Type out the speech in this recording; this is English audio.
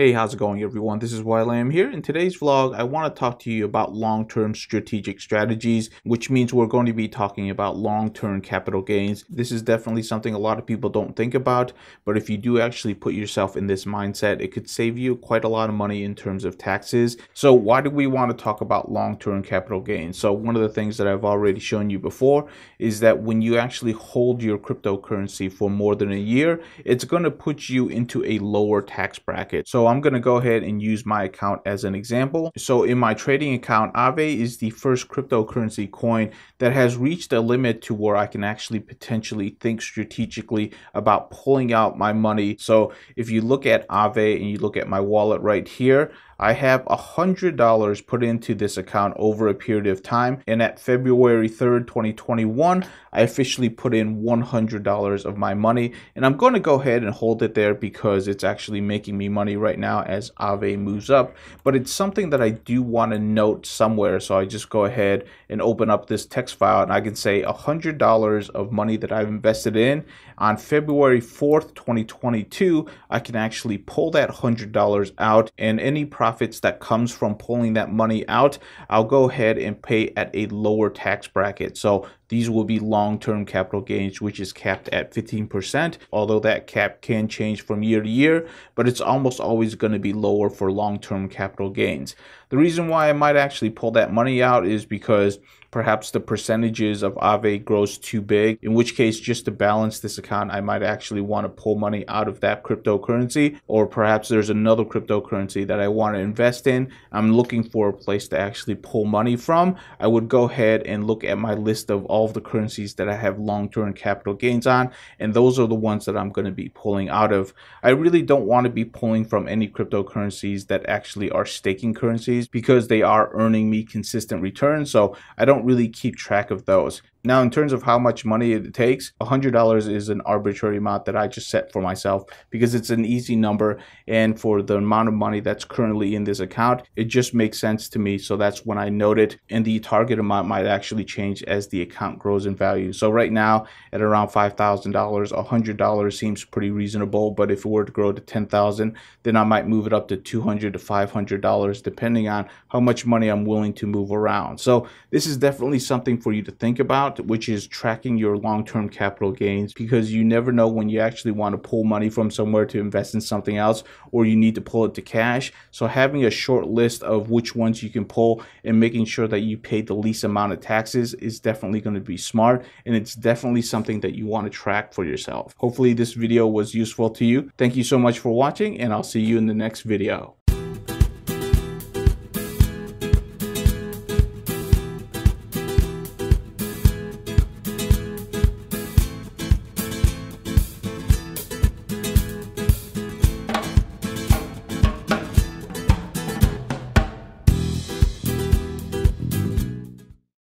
Hey, how's it going everyone? This is while I am here. In today's vlog, I want to talk to you about long-term strategic strategies, which means we're going to be talking about long-term capital gains. This is definitely something a lot of people don't think about, but if you do actually put yourself in this mindset, it could save you quite a lot of money in terms of taxes. So why do we want to talk about long-term capital gains? So one of the things that I've already shown you before is that when you actually hold your cryptocurrency for more than a year, it's going to put you into a lower tax bracket. So I'm going to go ahead and use my account as an example. So in my trading account, Aave is the first cryptocurrency coin that has reached a limit to where I can actually potentially think strategically about pulling out my money. So if you look at Aave and you look at my wallet right here, I have $100 put into this account over a period of time. And at February 3rd, 2021, I officially put in $100 of my money. And I'm going to go ahead and hold it there because it's actually making me money right now as Ave moves up, but it's something that I do want to note somewhere. So I just go ahead and open up this text file and I can say $100 of money that I've invested in on February 4th, 2022, I can actually pull that $100 out and any profits that comes from pulling that money out, I'll go ahead and pay at a lower tax bracket. So these will be long-term capital gains, which is capped at 15%, although that cap can change from year to year, but it's almost always going to be lower for long-term capital gains. The reason why I might actually pull that money out is because perhaps the percentages of Ave grows too big, in which case, just to balance this account, I might actually want to pull money out of that cryptocurrency, or perhaps there's another cryptocurrency that I want to invest in. I'm looking for a place to actually pull money from. I would go ahead and look at my list of all of the currencies that I have long term capital gains on, and those are the ones that I'm going to be pulling out of. I really don't want to be pulling from any cryptocurrencies that actually are staking currencies because they are earning me consistent returns. So I don't really keep track of those. Now, in terms of how much money it takes, $100 is an arbitrary amount that I just set for myself because it's an easy number. And for the amount of money that's currently in this account, it just makes sense to me. So that's when I note it. And the target amount might actually change as the account grows in value. So right now, at around $5,000, $100 seems pretty reasonable. But if it were to grow to $10,000, then I might move it up to $200 to $500, depending on how much money I'm willing to move around. So this is definitely something for you to think about which is tracking your long term capital gains because you never know when you actually want to pull money from somewhere to invest in something else or you need to pull it to cash. So, having a short list of which ones you can pull and making sure that you pay the least amount of taxes is definitely going to be smart and it's definitely something that you want to track for yourself. Hopefully, this video was useful to you. Thank you so much for watching, and I'll see you in the next video.